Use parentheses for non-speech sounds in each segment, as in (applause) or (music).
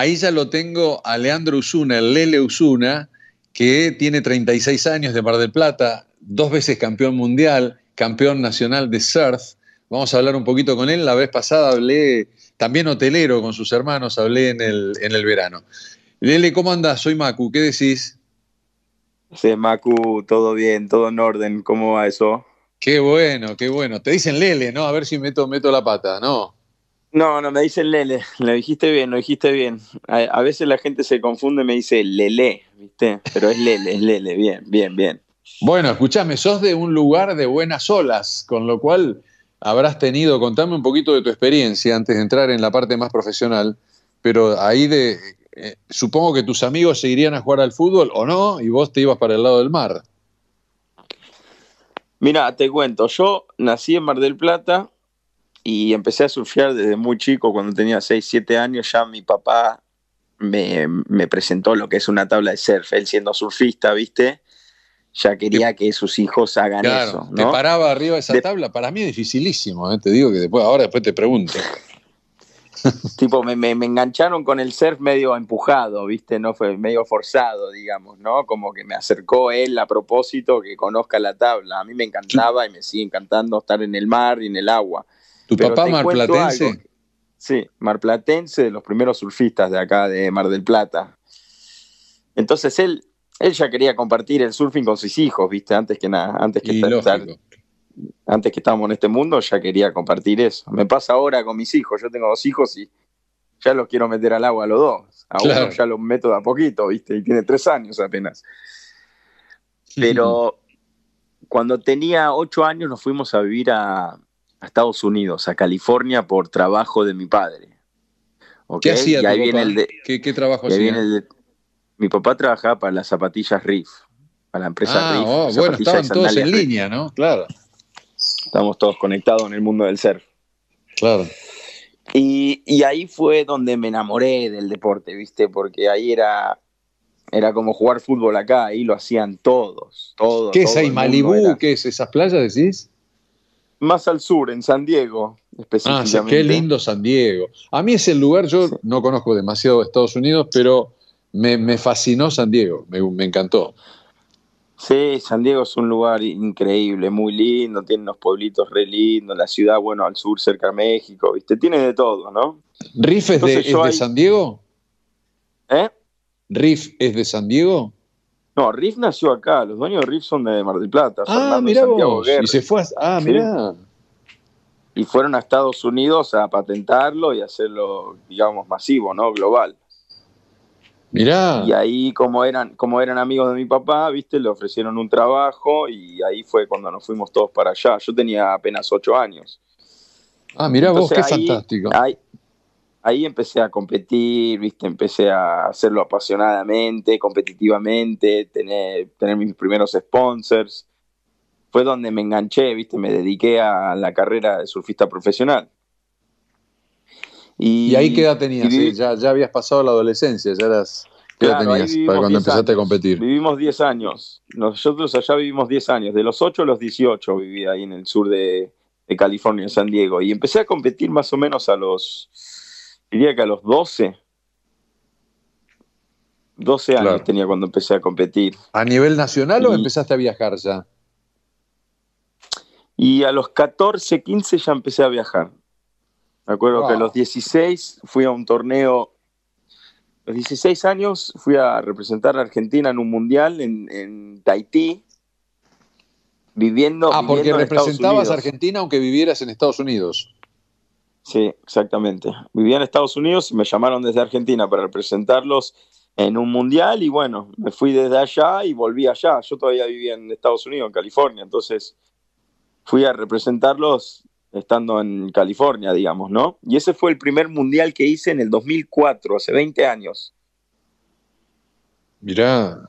Ahí ya lo tengo a Leandro Usuna, el Lele Usuna, que tiene 36 años de Mar del Plata, dos veces campeón mundial, campeón nacional de surf. Vamos a hablar un poquito con él. La vez pasada hablé también hotelero con sus hermanos, hablé en el, en el verano. Lele, ¿cómo andás? Soy Macu, ¿qué decís? Sí, Macu, todo bien, todo en orden, ¿cómo va eso? Qué bueno, qué bueno. Te dicen Lele, ¿no? A ver si meto, meto la pata, ¿no? No, no, me dice Lele. Lo dijiste bien, lo dijiste bien. A, veces la gente se confunde y me dice Lele, ¿viste? Pero es Lele, es Lele. Bien, bien, bien. Bueno, escuchame, sos de un lugar de buenas olas, con lo cual habrás tenido, contame un poquito de tu experiencia antes de entrar en la parte más profesional, pero ahí de, eh, supongo que tus amigos seguirían a jugar al fútbol o no, y vos te ibas para el lado del mar. Mira, te cuento, yo nací en Mar del Plata, y empecé a surfear desde muy chico, cuando tenía 6, 7 años, ya mi papá me, presentó lo que es una tabla de surf, él siendo surfista, ¿viste? Ya quería que sus hijos hagan eso. Te paraba arriba esa tabla, para mí es dificilísimo, ¿eh? te digo que después, ahora después te pregunto. (laughs) tipo, me, engancharon con el surf medio empujado, ¿viste? No fue medio forzado, digamos, ¿no? Como que me acercó él a propósito que conozca la tabla. A mí me encantaba y me sigue encantando estar en el mar y en el agua. ¿Tu papá marplatense? Sí, marplatense, de los primeros surfistas de acá, de Mar del Plata. Entonces él, él ya quería compartir el surfing con sus hijos, ¿viste? Antes que nada, antes que antes que estábamos en este mundo, ya quería compartir eso. Me pasa ahora con mis hijos, yo tengo dos hijos y ya los quiero meter al agua a los dos. A uno ya los meto de a poquito, ¿viste? Y tiene tres años apenas. Pero cuando tenía ocho años nos fuimos a vivir a, a Estados Unidos, a California por trabajo de mi padre. ¿Qué hacía viene El de, ¿Qué, trabajo hacía? mi papá trabajaba para las zapatillas Riff, para la empresa ah, Riff. Oh, bueno, estaban todos en línea, ¿no? Claro. Estamos todos conectados en el mundo del surf. Claro. Y, ahí fue donde me enamoré del deporte, ¿viste? Porque ahí era, era como jugar fútbol acá, ahí lo hacían todos, todos. ¿Qué es ahí, Malibú? ¿Qué es? ¿Esas playas decís? más al sur, en San Diego, ah, específicamente. Ah, qué lindo San Diego. A mí es el lugar, yo no conozco demasiado Estados Unidos, pero me, fascinó San Diego, me, encantó. Sí, San Diego es un lugar increíble, muy lindo, tiene unos pueblitos re lindos, la ciudad, bueno, al sur, cerca de México, ¿viste? Tiene de todo, ¿no? ¿Riff es, de, de San Diego? ¿Eh? ¿Riff es de San Diego? No, Riff nació acá, los dueños de Riff son de Mar del Plata. Ah, Fernando Y se fue Ah, mira. Y fueron a Estados Unidos a patentarlo y hacerlo, digamos, masivo, ¿no? Global. Mirá. Y ahí, como eran, como eran amigos de mi papá, viste, le ofrecieron un trabajo y ahí fue cuando nos fuimos todos para allá. Yo tenía apenas ocho años. Ah, mirá vos, qué fantástico ahí empecé a competir, viste, empecé a hacerlo apasionadamente, competitivamente, tener, tener mis primeros sponsors. Fue donde me enganché, viste, me dediqué a la carrera de surfista profesional. ¿Y, ahí qué edad tenías? Ya, ya, habías pasado la adolescencia, ya eras... ¿Qué edad tenías para cuando empezaste a competir? Vivimos 10 años. Nosotros allá vivimos 10 años. De los 8 a los 18 vivía ahí en el sur de California, en San Diego. Y empecé a competir más o menos a los diría que a los 12, 12 años tenía cuando empecé a competir. ¿A nivel nacional o empezaste a viajar ya? Y a los 14, 15 ya empecé a viajar. Me acuerdo que a los 16 fui a un torneo. A los 16 años fui a representar a Argentina en un mundial en, en Tahití. Viviendo. Ah, porque representabas a Argentina aunque vivieras en Estados Unidos. Sí, exactamente. Vivía en Estados Unidos me llamaron desde Argentina para representarlos en un mundial y bueno, me fui desde allá y volví allá. Yo todavía vivía en Estados Unidos, en California, entonces fui a representarlos estando en California, digamos, ¿no? Y ese fue el primer mundial que hice en el 2004, hace 20 años. Mirá.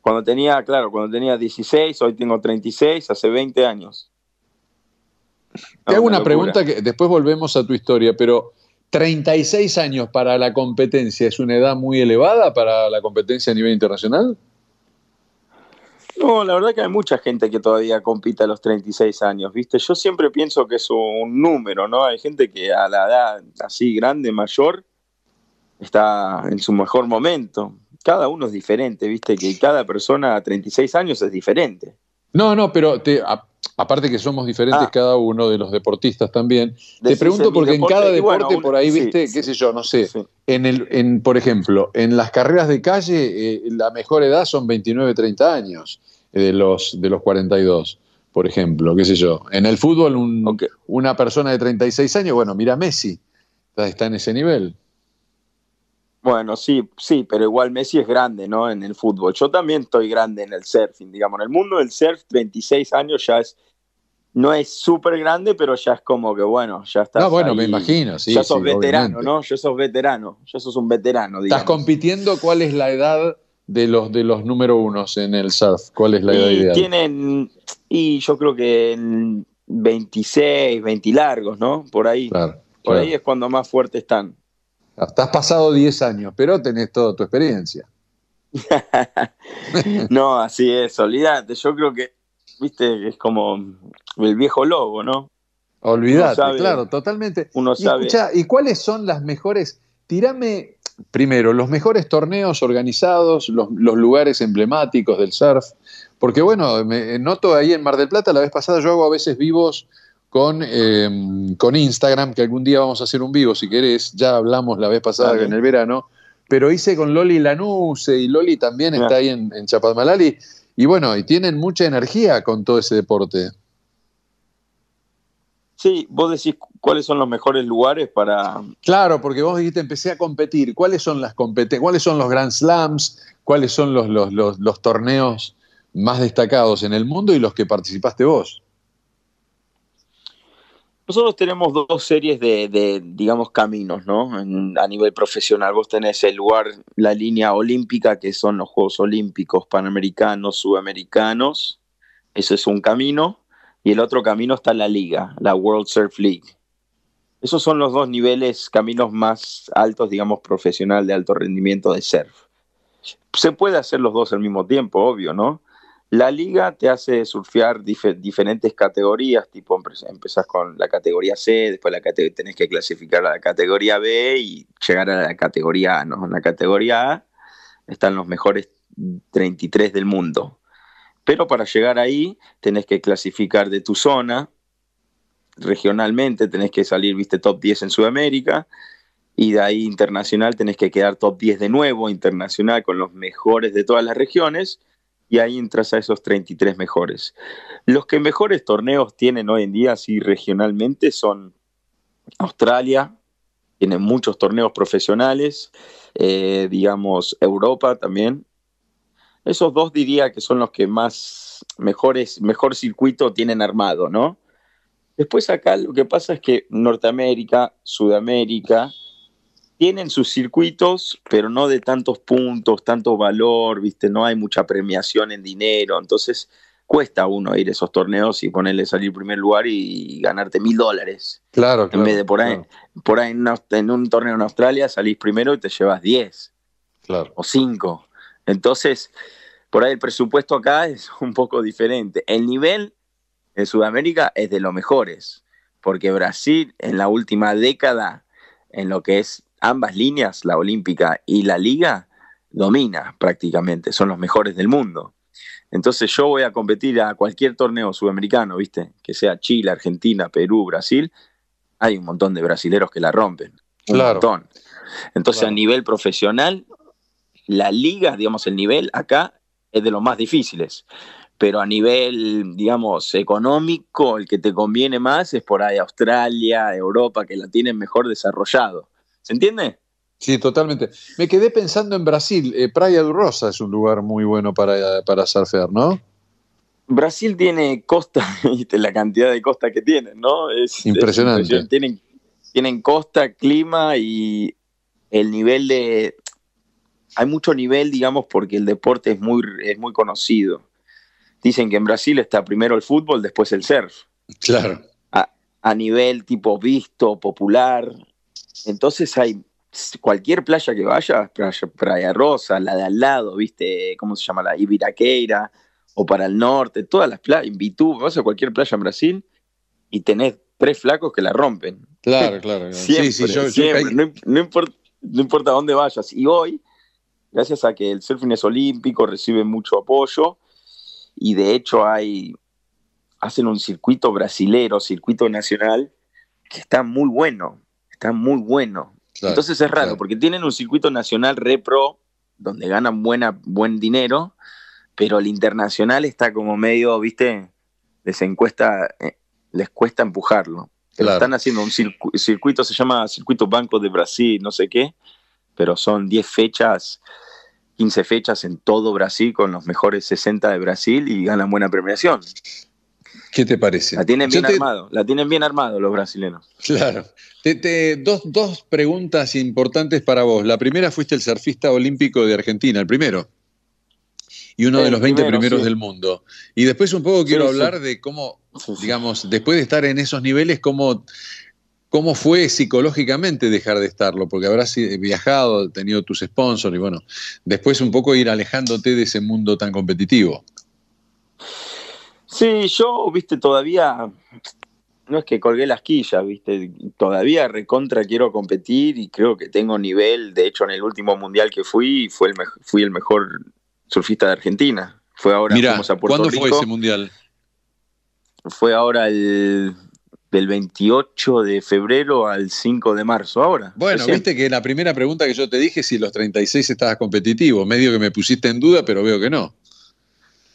Cuando tenía, claro, cuando tenía 16, hoy tengo 36, hace 20 años. Te ah, hago una, pregunta que después volvemos a tu historia, pero 36 años para la competencia es una edad muy elevada para la competencia a nivel internacional. No, la verdad que hay mucha gente que todavía compite a los 36 años, ¿viste? Yo siempre pienso que es un número, ¿no? Hay gente que a la edad así grande, mayor, está en su mejor momento. Cada uno es diferente, ¿viste? Que cada persona a 36 años es diferente. No, no, pero te, Aparte que somos diferentes ah. cada uno de los deportistas también. Te pregunto porque en cada deporte por ahí, viste, qué sé yo, no sé. En el, en, por ejemplo, en las carreras de calle, eh, la mejor edad son 29, 30 años eh, de, los, de los 42, por ejemplo, qué sé yo. En el fútbol, una persona de 36 años, bueno, mira Messi, está en ese nivel. Bueno, sí, sí, pero igual Messi es grande, ¿no? En el fútbol. Yo también estoy grande en el surfing, digamos. En el mundo del surf, 26 años ya es, no es súper grande, pero ya es como que, bueno, ya estás. No, bueno, me imagino, sí. Ya sos veterano, ¿no? Yo sos veterano, yo sos un veterano, digamos. Estás compitiendo, ¿cuál es la edad de los, de los número unos en el surf? ¿Cuál es la y edad ideal? Tienen, y yo creo que 26, 20 largos, ¿no? Por ahí. por ahí es cuando más fuerte están. Estás pasado 10 años, pero tenés toda tu experiencia. (laughs) no, así es, olvídate. Yo creo que, viste, es como el viejo lobo, ¿no? Olvídate, claro, totalmente. Uno sabe. Y, cuáles son las mejores? Tirame primero los mejores torneos organizados, los, los lugares emblemáticos del surf. Porque bueno, me eh, noto ahí en Mar del Plata, la vez pasada yo hago a veces vivos con, em, con Instagram, que algún día vamos a hacer un vivo, si querés, ya hablamos la vez pasada en el verano, pero hice con Loli Lanuse, y Loli también está ahí en, en Chapadmalali, y bueno, y tienen mucha energía con todo ese deporte. Sí, vos decís cuáles son los mejores lugares para. Claro, porque vos dijiste empecé a competir. ¿Cuáles son las ¿Cuáles son los Grand Slams? ¿Cuáles son los, los, torneos más destacados en el mundo y los que participaste vos? Nosotros tenemos dos series de, digamos, caminos, ¿no? a nivel profesional, vos tenés el lugar, la línea olímpica, que son los Juegos Olímpicos, Panamericanos, Sudamericanos, eso es un camino, y el otro camino está la liga, la World Surf League. Esos son los dos niveles, caminos más altos, digamos, profesional de alto rendimiento de surf. Se puede hacer los dos al mismo tiempo, obvio, ¿no? La liga te hace surfear diferentes categorías, tipo empezás con la categoría C, después la tenés que clasificar a la categoría B y llegar a la categoría A. ¿no? En la categoría A están los mejores 33 del mundo. Pero para llegar ahí tenés que clasificar de tu zona, regionalmente tenés que salir, viste, top 10 en Sudamérica, y de ahí internacional tenés que quedar top 10 de nuevo, internacional con los mejores de todas las regiones y ahí entras a esos 33 mejores. Los que mejores torneos tienen hoy en día, así regionalmente, son Australia, tiene muchos torneos profesionales, eh, digamos Europa también. Esos dos diría que son los que más mejores, mejor circuito tienen armado, ¿no? Después acá lo que pasa es que Norteamérica, Sudamérica, tienen sus circuitos, pero no de tantos puntos, tanto valor, ¿viste? No hay mucha premiación en dinero, entonces cuesta uno ir a esos torneos y ponerle salir primer lugar y, ganarte mil dólares. Claro, En vez de por ahí, por ahí en, un torneo en Australia salís primero y te llevas diez. Claro. O cinco. Entonces, por ahí el presupuesto acá (laughs) es un poco diferente. El nivel en Sudamérica es de los mejores, porque Brasil en la última década, en lo que es ambas líneas, la olímpica y la liga, domina prácticamente, son los mejores del mundo. Entonces yo voy a competir a cualquier torneo sudamericano, ¿viste? Que sea Chile, Argentina, Perú, Brasil, hay un montón de brasileros que la rompen. Un montón. Entonces a nivel profesional, la liga, digamos, el nivel acá es de los más difíciles. Pero a nivel, digamos, económico, el que te conviene más es por ahí Australia, Europa, que la tienen mejor desarrollado. ¿Se entiende? Sí, totalmente. Me quedé pensando en Brasil. Eh, Praia do Rosa es un lugar muy bueno para, para surfear, ¿no? Brasil tiene costa, (laughs) la cantidad de costa que tiene, ¿no? impresionante. Tienen, tienen costa, clima y el nivel de... Hay mucho nivel, digamos, porque el deporte es muy, es muy conocido. Dicen que en Brasil está primero el fútbol, después el surf. Claro. A, a nivel tipo visto, popular, entonces hay cualquier playa que vayas, playa, Rosa, la de al lado, ¿viste? ¿Cómo se llama? La Ibiraqueira, o para el norte, todas las playas, en vas a cualquier playa en Brasil y tenés tres flacos que la rompen. Claro, claro. (laughs) siempre, siempre. No, importa, no dónde vayas. Y hoy, gracias a que el surfing es olímpico, recibe mucho apoyo y de hecho hay, hacen un circuito brasilero, circuito nacional, que está muy bueno está muy bueno. Entonces es raro, porque tienen un circuito nacional repro donde ganan buena, buen dinero, pero el internacional está como medio, viste, les, encuesta, eh, les cuesta empujarlo. Están haciendo un circuito, se llama Circuito Banco de Brasil, no sé qué, pero son 10 fechas, 15 fechas en todo Brasil con los mejores 60 de Brasil y ganan buena premiación. ¿Qué te parece? La tienen bien armado, la tienen bien armado los brasileños. Claro. dos, preguntas importantes para vos. La primera fuiste el surfista olímpico de Argentina, el primero. Y uno de los 20 primeros del mundo. Y después un poco quiero hablar de cómo, digamos, después de estar en esos niveles, cómo, cómo fue psicológicamente dejar de estarlo, porque habrás viajado, tenido tus sponsors y bueno, después un poco ir alejándote de ese mundo tan competitivo. Sí, yo, viste, todavía no es que colgué las quillas, viste, todavía recontra quiero competir y creo que tengo nivel, de hecho en el último mundial que fui, fue el fui el mejor surfista de Argentina. Fue ahora ¿cuándo fue ese mundial? Fue ahora el del 28 de febrero al 5 de marzo ahora. Bueno, viste que la primera pregunta que yo te dije si los 36 estabas competitivo, medio que me pusiste en duda, pero veo que no.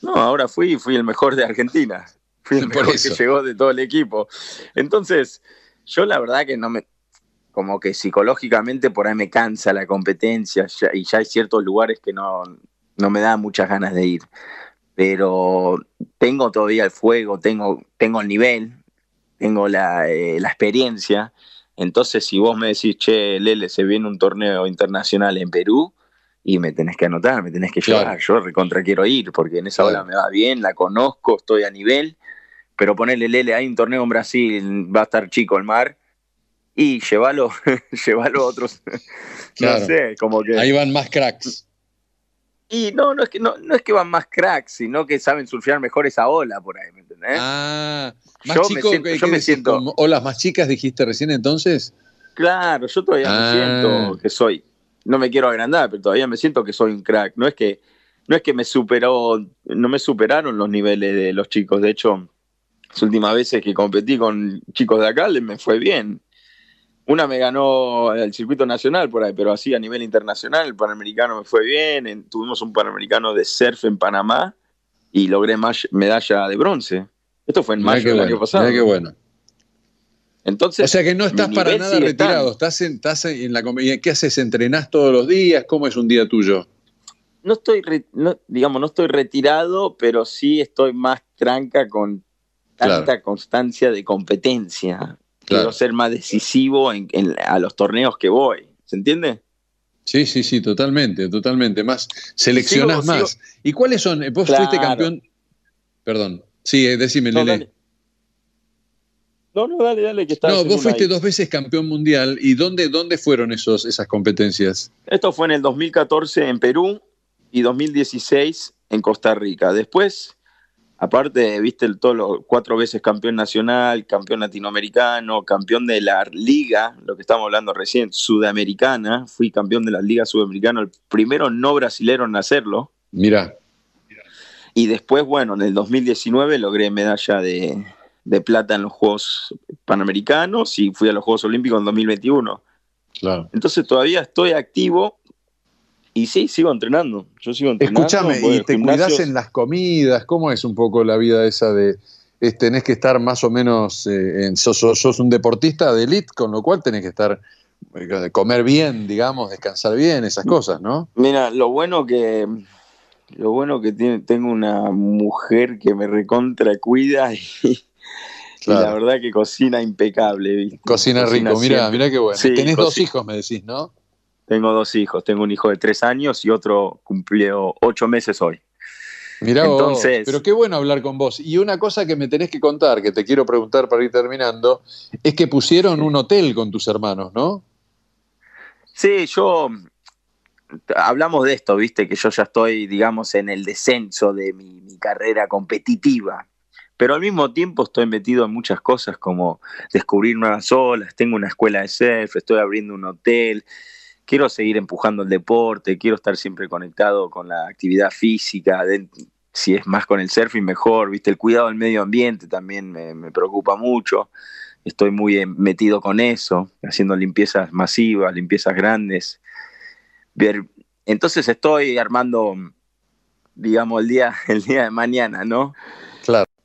No, ahora fui fui el mejor de Argentina. Fui el mejor que llegó de todo el equipo. Entonces, yo la verdad que no me. Como que psicológicamente por ahí me cansa la competencia y ya hay ciertos lugares que no, no me da muchas ganas de ir. Pero tengo todavía el fuego, tengo, tengo el nivel, tengo la, eh, la experiencia. Entonces, si vos me decís, che, Lele, se viene un torneo internacional en Perú, y me tenés que anotar, me tenés que llevar, yo recontra quiero ir, porque en esa ola me va bien, la conozco, estoy a nivel, pero ponerle Lele, hay un torneo en Brasil, va a estar chico el mar, y llévalo, (laughs) llévalo a otros, (laughs) no sé, como que... Ahí van más cracks. Y no, no es, que, no, es que van más cracks, sino que saben surfear mejor esa ola por ahí, ¿me entendés? Ah, yo me siento, o las ¿Olas más chicas dijiste recién entonces? Claro, yo todavía me ah. siento que soy no me quiero agrandar, pero todavía me siento que soy un crack. No es que, no es que me superó, no me superaron los niveles de los chicos. De hecho, las últimas veces que competí con chicos de acá me fue bien. Una me ganó el circuito nacional por ahí, pero así a nivel internacional, el Panamericano me fue bien. tuvimos un Panamericano de surf en Panamá y logré medalla de bronce. Esto fue en mayo del año pasado. Qué bueno o sea que no estás para nada retirado, estás en, en la ¿Qué haces? ¿Entrenás todos los días? ¿Cómo es un día tuyo? No estoy, digamos, no estoy retirado, pero sí estoy más tranca con tanta constancia de competencia. Quiero ser más decisivo en, a los torneos que voy. ¿Se entiende? Sí, sí, sí, totalmente, totalmente. Más, seleccionás más. ¿Y cuáles son? Eh, vos fuiste campeón. Perdón. Sí, eh, decime, Lele. No, vos fuiste dos veces campeón mundial. ¿Y dónde, dónde fueron esos, esas competencias? Esto fue en el 2014 en Perú y 2016 en Costa Rica. Después, aparte, viste el todo, cuatro veces campeón nacional, campeón latinoamericano, campeón de la liga, lo que estamos hablando recién, sudamericana. Fui campeón de la liga sudamericana, el primero no brasilero en hacerlo. Mira. Y después, bueno, en el 2019 logré medalla de, de plata en los Juegos Panamericanos y fui a los Juegos Olímpicos en 2021. Claro. Entonces todavía estoy activo y sí, sigo entrenando. Yo sigo entrenando. Escúchame, ¿y te cuidas en las comidas? ¿Cómo es un poco la vida esa de, es, tenés que estar más o menos, eh, en, sos, un deportista de elite, con lo cual tenés que estar, eh, comer bien, digamos, descansar bien, esas cosas, ¿no? Mira, lo bueno que, lo bueno que tengo una mujer que me recontra cuida y, la verdad que cocina impecable, ¿viste? Cocina, rico, mira, mira qué bueno. Tenés dos hijos, me decís, ¿no? Tengo dos hijos, tengo un hijo de tres años y otro cumplió ocho meses hoy. Mirá Entonces, pero qué bueno hablar con vos. Y una cosa que me tenés que contar, que te quiero preguntar para ir terminando, es que pusieron un hotel con tus hermanos, ¿no? Sí, yo hablamos de esto, viste, que yo ya estoy, digamos, en el descenso de mi carrera competitiva pero al mismo tiempo estoy metido en muchas cosas como descubrir nuevas olas, tengo una escuela de surf, estoy abriendo un hotel, quiero seguir empujando el deporte, quiero estar siempre conectado con la actividad física, si es más con el surfing mejor, viste, el cuidado del medio ambiente también me, me preocupa mucho, estoy muy metido con eso, haciendo limpiezas masivas, limpiezas grandes. Entonces estoy armando, digamos, el día, (laughs) el día de mañana, ¿no?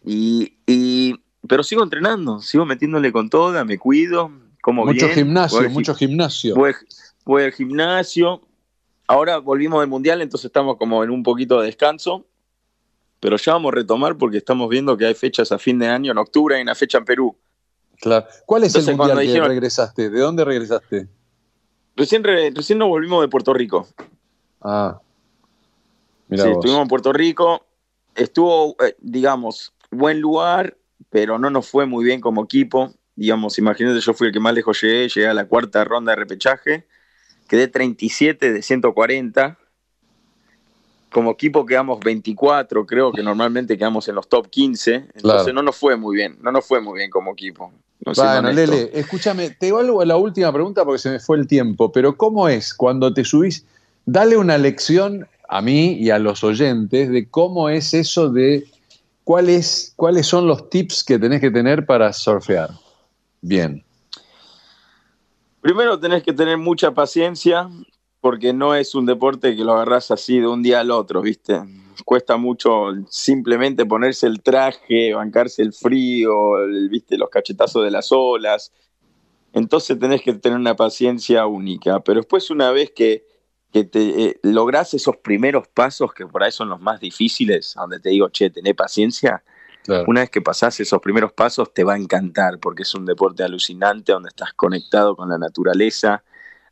Y, y, pero sigo entrenando, sigo metiéndole con toda, me cuido, como mucho Gimnasio, mucho gimnasio. pues al gimnasio. Ahora volvimos del mundial, entonces estamos como en un poquito de descanso. Pero ya vamos a retomar porque estamos viendo que hay fechas a fin de año, en octubre y una fecha en Perú. Claro. ¿Cuál es el mundial que regresaste? ¿De dónde regresaste? Recién, recién nos volvimos de Puerto Rico. Ah. sí, estuvimos en Puerto Rico. Estuvo, eh, digamos, buen lugar, pero no nos fue muy bien como equipo. Digamos, imagínate, yo fui el que más lejos llegué, llegué a la cuarta ronda de repechaje, quedé 37 de 140. Como equipo quedamos 24, creo que normalmente quedamos en los top 15, entonces no nos fue muy bien, no nos fue muy bien como equipo. bueno, Lele, escúchame, te a la última pregunta porque se me fue el tiempo, pero ¿cómo es cuando te subís? Dale una lección a mí y a los oyentes de cómo es eso de ¿cuáles son los tips que tenés que tener para surfear? Bien. Primero tenés que tener mucha paciencia porque no es un deporte que lo agarras así de un día al otro, ¿viste? Cuesta mucho simplemente ponerse el traje, bancarse el frío, ¿viste? Los cachetazos de las olas. Entonces tenés que tener una paciencia única. Pero después una vez que, que te eh, lográs esos primeros pasos que por ahí son los más difíciles, donde te digo, che, tené paciencia. Una vez que pasás esos primeros pasos, te va a encantar, porque es un deporte alucinante, donde estás conectado con la naturaleza,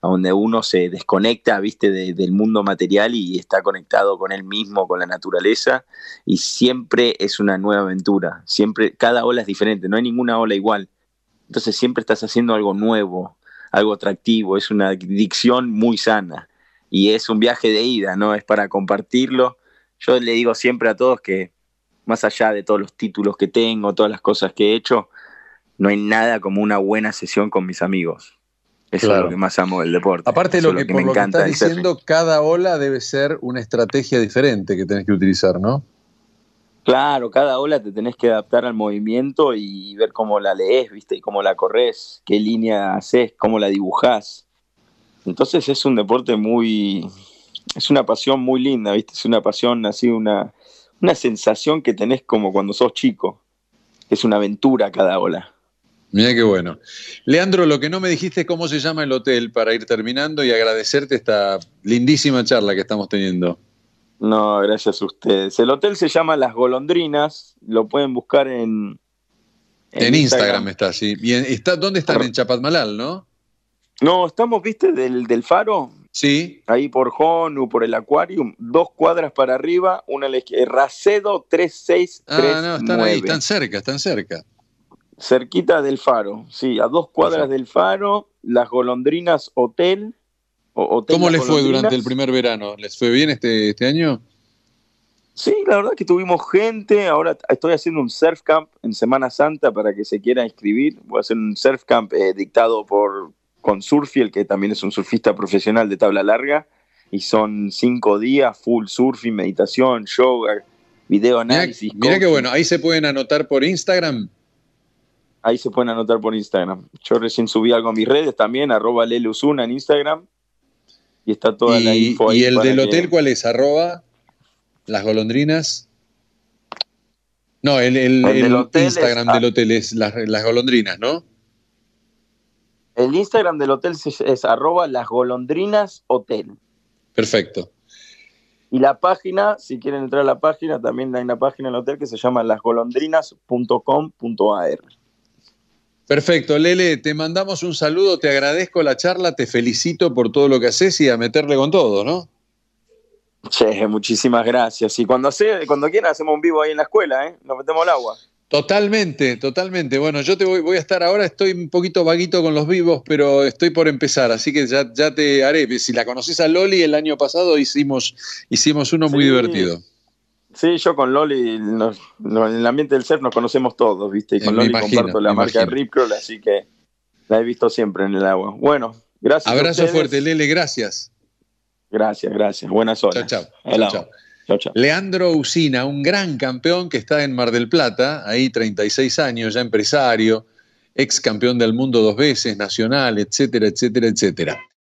donde uno se desconecta, viste, del mundo material y está conectado con él mismo, con la naturaleza, y siempre es una nueva aventura, siempre, cada ola es diferente, no hay ninguna ola igual. Entonces siempre estás haciendo algo nuevo, algo atractivo, es una adicción muy sana y es un viaje de ida, ¿no? Es para compartirlo. Yo le digo siempre a todos que más allá de todos los títulos que tengo, todas las cosas que he hecho, no hay nada como una buena sesión con mis amigos. Eso es lo que más amo del deporte. Aparte de lo, que, me encanta diciendo, cada ola debe ser una estrategia diferente que tenés que utilizar, ¿no? Claro, cada ola te tenés que adaptar al movimiento y ver cómo la lees, ¿viste? Y cómo la corres, qué línea haces, cómo la dibujás. Entonces es un deporte muy, es una pasión muy linda, ¿viste? Es una pasión así, una, una sensación que tenés como cuando sos chico. Es una aventura cada ola. Mira qué bueno. Leandro, lo que no me dijiste es cómo se llama el hotel para ir terminando y agradecerte esta lindísima charla que estamos teniendo. No, gracias a ustedes. El hotel se llama Las Golondrinas, lo pueden buscar en... En, Instagram. está, sí. Bien, está, ¿Dónde están? En Chapatmalal, ¿no? No, estamos, viste, del, del faro. Sí. Ahí por Honu, por el Aquarium, dos cuadras para arriba, una Racedo 3639. Ah, no, están ahí, están cerca, están cerca. Cerquita del faro, sí, a dos cuadras del faro, las golondrinas hotel. ¿Cómo les fue durante el primer verano? ¿Les fue bien este, este año? Sí, la verdad que tuvimos gente. Ahora estoy haciendo un surf camp en Semana Santa para que se quiera inscribir. Voy a hacer un surf camp eh, dictado por con Surfiel, que también es un surfista profesional de tabla larga, y son cinco días, full surfing, meditación, yoga, video análisis. Mira qué bueno, ahí se pueden anotar por Instagram. Ahí se pueden anotar por Instagram. Yo recién subí algo a mis redes también, arroba leluzuna en Instagram. Y está toda la info ¿Y el del hotel cuál es? Arroba las golondrinas. No, el, el, Instagram del hotel es las golondrinas, ¿no? El Instagram del hotel es, es arroba las golondrinas hotel. Perfecto. Y la página, si quieren entrar a la página, también hay una página en el hotel que se llama lasgolondrinas.com.ar. Perfecto, Lele, te mandamos un saludo, te agradezco la charla, te felicito por todo lo que haces y a meterle con todo, ¿no? Che, muchísimas gracias. Y cuando, hace, cuando hacemos un vivo ahí en la escuela, ¿eh? Nos metemos el agua. Totalmente, totalmente. Bueno, yo te voy, a estar ahora, estoy un poquito vaguito con los vivos, pero estoy por empezar, así que ya, te haré. Si la conoces a Loli, el año pasado hicimos, hicimos uno muy divertido. Sí, yo con Loli, en el ambiente del ser nos conocemos todos, ¿viste? Y con eh, Loli comparto la marca Ripcroll, así que la he visto siempre en el agua. Bueno, gracias. Abrazo fuerte, Lele, gracias. Gracias, gracias. Buenas horas. Chao, chao. Leandro Usina, un gran campeón que está en Mar del Plata, ahí 36 años, ya empresario, ex campeón del mundo dos veces, nacional, etcétera, etcétera, etcétera.